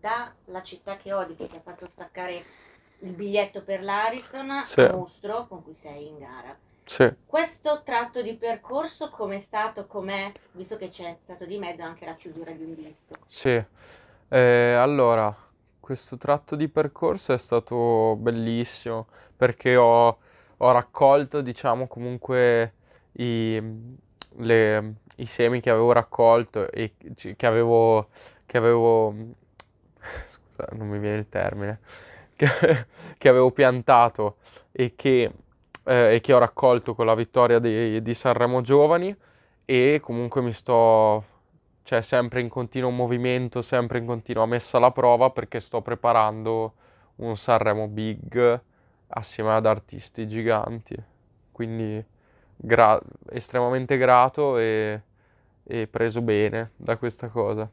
dalla città che odi, che ti ha fatto staccare il biglietto per l'Ariston, sì. Mostro, con cui sei in gara. Sì. Questo tratto di percorso com'è stato, com'è, visto che c'è stato di mezzo anche la chiusura di un disco? Sì, eh, allora, questo tratto di percorso è stato bellissimo perché ho, ho raccolto, diciamo, comunque i, le, i, semi che avevo raccolto e che avevo, che avevo non mi viene il termine, che, che avevo piantato e che, eh, e che, ho raccolto con la vittoria di, di Sanremo Giovani e comunque mi sto, cioè sempre in continuo movimento, sempre in continua messa alla prova perché sto preparando un Sanremo Big assieme ad artisti giganti. Quindi gra- estremamente grato e, e preso bene da questa cosa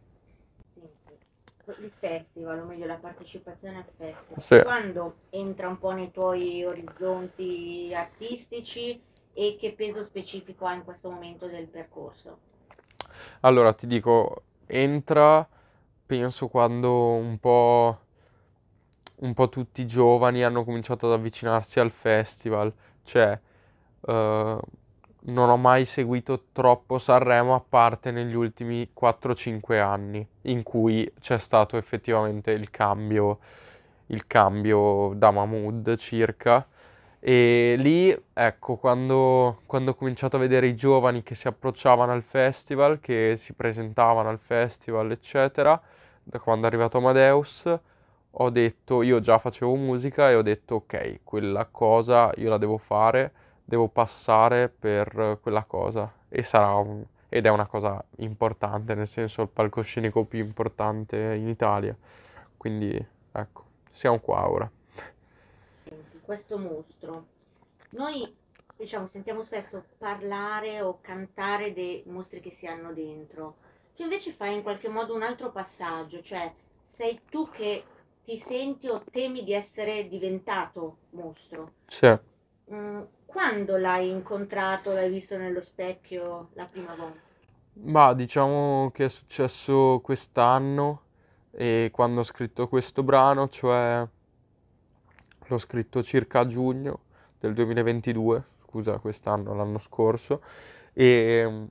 il festival, o meglio la partecipazione al festival, sì. quando entra un po' nei tuoi orizzonti artistici e che peso specifico ha in questo momento del percorso? Allora ti dico, entra penso quando un po', un po tutti i giovani hanno cominciato ad avvicinarsi al festival, cioè... Uh, non ho mai seguito troppo Sanremo a parte negli ultimi 4-5 anni in cui c'è stato effettivamente il cambio, il cambio da Mahmood circa. E lì, ecco, quando, quando ho cominciato a vedere i giovani che si approcciavano al festival, che si presentavano al festival, eccetera, da quando è arrivato Amadeus, ho detto, io già facevo musica e ho detto, ok, quella cosa io la devo fare devo passare per quella cosa e sarà un, ed è una cosa importante, nel senso il palcoscenico più importante in Italia. Quindi ecco, siamo qua ora. questo mostro. Noi diciamo, sentiamo spesso parlare o cantare dei mostri che si hanno dentro. Tu invece fai in qualche modo un altro passaggio, cioè sei tu che ti senti o temi di essere diventato mostro. Sì. Mm, quando l'hai incontrato, l'hai visto nello specchio la prima volta? Ma diciamo che è successo quest'anno e quando ho scritto questo brano, cioè l'ho scritto circa a giugno del 2022, scusa quest'anno, l'anno scorso, e,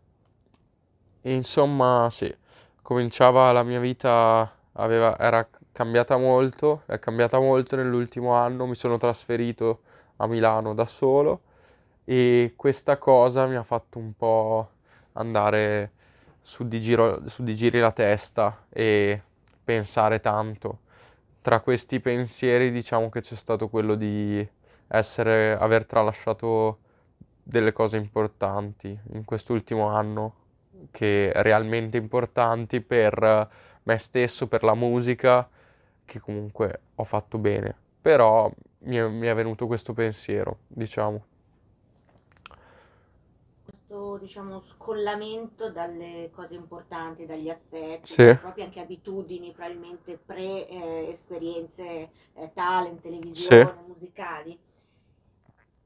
e insomma sì, cominciava la mia vita, aveva, era cambiata molto, è cambiata molto nell'ultimo anno, mi sono trasferito a Milano da solo e questa cosa mi ha fatto un po' andare su di, giro, su di giri la testa e pensare tanto. Tra questi pensieri diciamo che c'è stato quello di essere, aver tralasciato delle cose importanti in quest'ultimo anno, che realmente importanti per me stesso, per la musica, che comunque ho fatto bene. Però mi è, mi è venuto questo pensiero, diciamo questo diciamo, scollamento dalle cose importanti, dagli affetti, sì. proprio anche abitudini, probabilmente pre-esperienze eh, eh, talent, televisione, sì. musicali,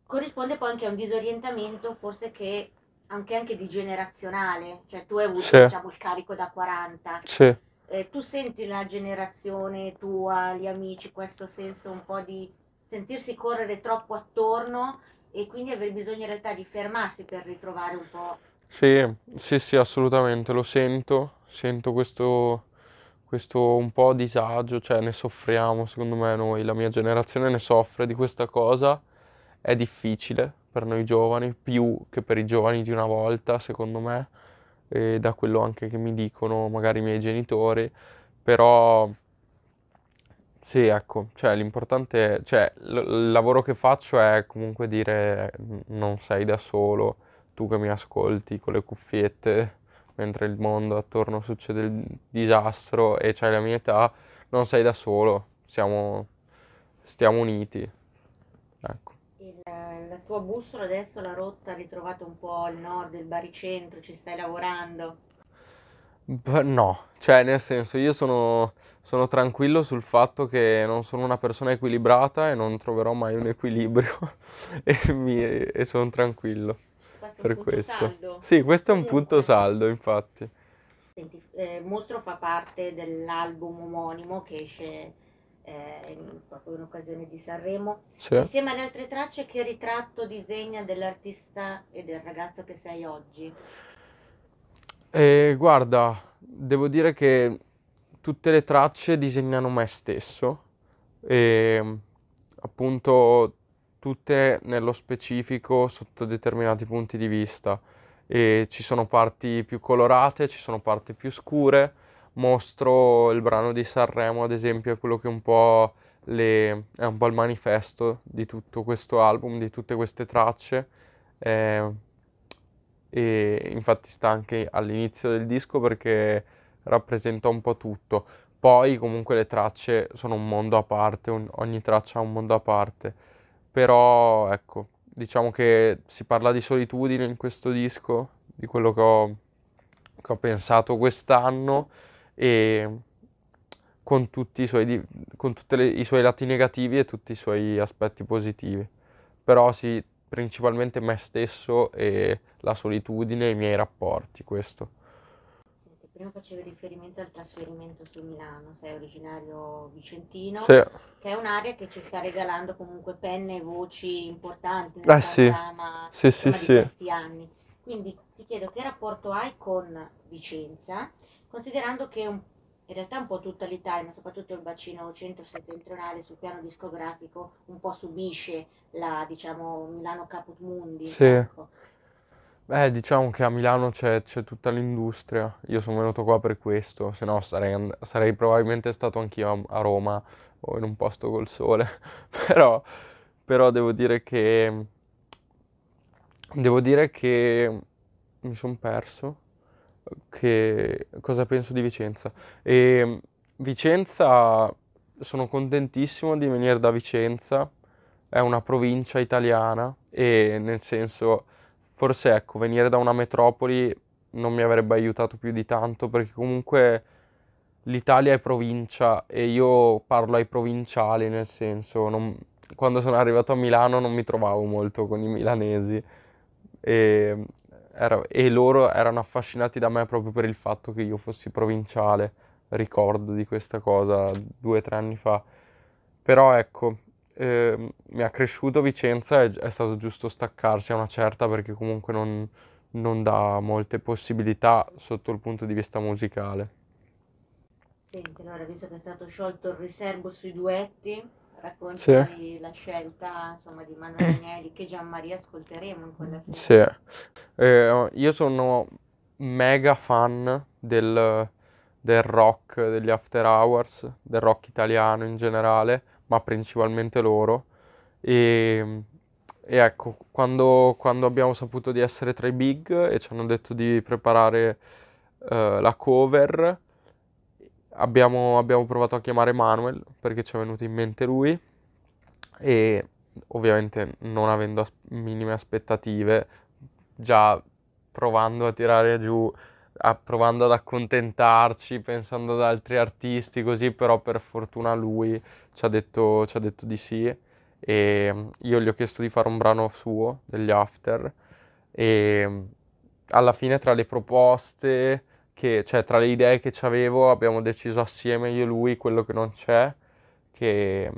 corrisponde poi anche a un disorientamento forse che anche, anche di generazionale, cioè tu hai avuto sì. diciamo, il carico da 40. Sì. Eh, tu senti la generazione tua, gli amici, questo senso un po' di sentirsi correre troppo attorno e quindi aver bisogno in realtà di fermarsi per ritrovare un po'. Sì, sì, sì, assolutamente, lo sento, sento questo, questo un po' disagio, cioè ne soffriamo secondo me noi, la mia generazione ne soffre di questa cosa, è difficile per noi giovani, più che per i giovani di una volta secondo me, e da quello anche che mi dicono magari i miei genitori, però sì, ecco, cioè l'importante, cioè l- il lavoro che faccio è comunque dire non sei da solo, tu che mi ascolti con le cuffiette mentre il mondo attorno succede il disastro e c'hai la mia età, non sei da solo, siamo, stiamo uniti. Ecco. Il, la tua bussola adesso la rotta, hai ritrovato un po' il nord, il baricentro, ci stai lavorando? No, cioè nel senso io sono, sono, tranquillo sul fatto che non sono una persona equilibrata e non troverò mai un equilibrio e, mi, e sono tranquillo questo per questo. Saldo. Sì, questo è un punto saldo infatti. Senti, eh, Mostro fa parte dell'album omonimo che esce eh, proprio in occasione di Sanremo. Sì. Insieme alle altre tracce che ritratto disegna dell'artista e del ragazzo che sei oggi? E eh, guarda, devo dire che tutte le tracce disegnano me stesso e appunto tutte nello specifico sotto determinati punti di vista e ci sono parti più colorate, ci sono parti più scure. Mostro il brano di Sanremo, ad esempio, è quello che un po' le, è un po' il manifesto di tutto questo album, di tutte queste tracce. Eh, e infatti sta anche all'inizio del disco perché rappresenta un po' tutto. Poi comunque le tracce sono un mondo a parte, un, ogni traccia ha un mondo a parte, però ecco, diciamo che si parla di solitudine in questo disco, di quello che ho, che ho pensato quest'anno e con tutti i suoi, con le, i suoi lati negativi e tutti i suoi aspetti positivi. Però sì, principalmente me stesso e la solitudine e i miei rapporti, questo. Prima facevi riferimento al trasferimento su Milano, sei originario vicentino, sì. che è un'area che ci sta regalando comunque penne e voci importanti nel eh, ah, sì. Sì, sì, sì. questi anni. Quindi ti chiedo che rapporto hai con Vicenza, considerando che un in realtà un po' tutta l'Italia, ma soprattutto il bacino centro-settentrionale sul piano discografico un po' subisce la, diciamo, Milano Caput Mundi. Sì. Ecco. Beh, diciamo che a Milano c'è, c'è, tutta l'industria, io sono venuto qua per questo, se no sarei, sarei, probabilmente stato anch'io a, a, Roma o in un posto col sole, però, però devo dire che, devo dire che mi sono perso che, cosa penso di Vicenza. E mm, Vicenza, sono contentissimo di venire da Vicenza, è una provincia italiana e nel senso, forse ecco, venire da una metropoli non mi avrebbe aiutato più di tanto perché comunque l'Italia è provincia e io parlo ai provinciali nel senso, non, quando sono arrivato a Milano non mi trovavo molto con i milanesi e mm, era, e loro erano affascinati da me proprio per il fatto che io fossi provinciale, ricordo di questa cosa due o tre anni fa. Però ecco, eh, mi ha cresciuto Vicenza e è, stato giusto staccarsi a una certa perché comunque non, non dà molte possibilità sotto il punto di vista musicale. Senti, allora visto che è stato sciolto il riservo sui duetti, racconta sì. la scelta insomma, di Manuel mm. Agnelli che Gian Maria ascolteremo in quella sera. Sì, eh, io sono mega fan del, del, rock, degli after hours, del rock italiano in generale, ma principalmente loro. E, e ecco, quando, quando, abbiamo saputo di essere tra i big e ci hanno detto di preparare eh, la cover, Abbiamo, abbiamo provato a chiamare Manuel perché ci è venuto in mente lui e ovviamente non avendo as- minime aspettative, già provando a tirare giù, provando ad accontentarci, pensando ad altri artisti così, però per fortuna lui ci ha detto, ci ha detto di sì e io gli ho chiesto di fare un brano suo, degli After, e alla fine tra le proposte che cioè, tra le idee che avevo abbiamo deciso assieme io e lui quello che non c'è, che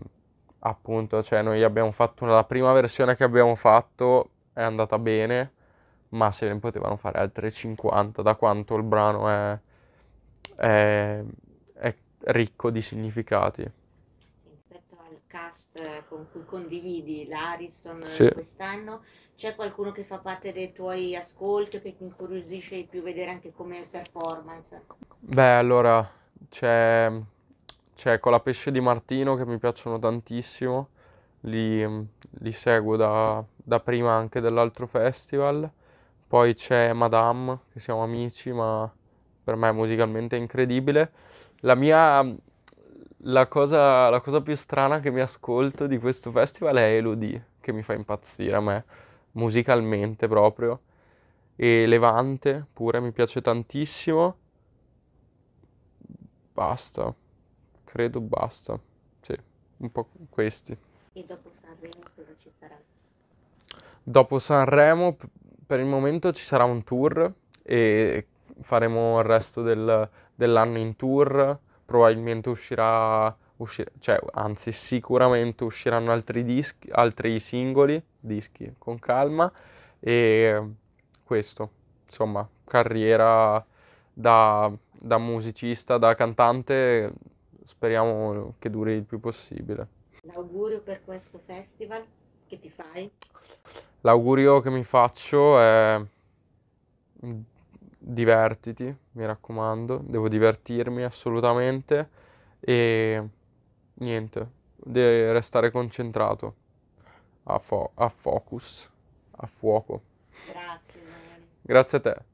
appunto cioè, noi abbiamo fatto la prima versione che abbiamo fatto è andata bene, ma se ne potevano fare altre 50 da quanto il brano è, è, è ricco di significati. Eh, con cui condividi l'Ariston eh, sì. quest'anno, c'è qualcuno che fa parte dei tuoi ascolti o che ti incuriosisce di più vedere anche come performance? Beh, allora c'è, c'è pesce di Martino che mi piacciono tantissimo, li, li seguo da, da, prima anche dell'altro festival, poi c'è Madame che siamo amici ma per me musicalmente è incredibile. La mia la cosa, la cosa, più strana che mi ascolto di questo festival è Elodie, che mi fa impazzire a me, musicalmente proprio. E Levante pure mi piace tantissimo. Basta, credo basta. Sì, un po' questi. E dopo Sanremo cosa ci sarà? Dopo Sanremo per il momento ci sarà un tour e faremo il resto del, dell'anno in tour probabilmente uscirà, uscirà cioè, anzi sicuramente usciranno altri dischi, altri singoli, dischi con calma e questo, insomma, carriera da, da musicista, da cantante, speriamo che duri il più possibile. L'augurio per questo festival che ti fai? L'augurio che mi faccio è divertiti, mi raccomando, devo divertirmi assolutamente e niente, devo restare concentrato, a, fo- a focus, a fuoco. Grazie. Maria. Grazie a te.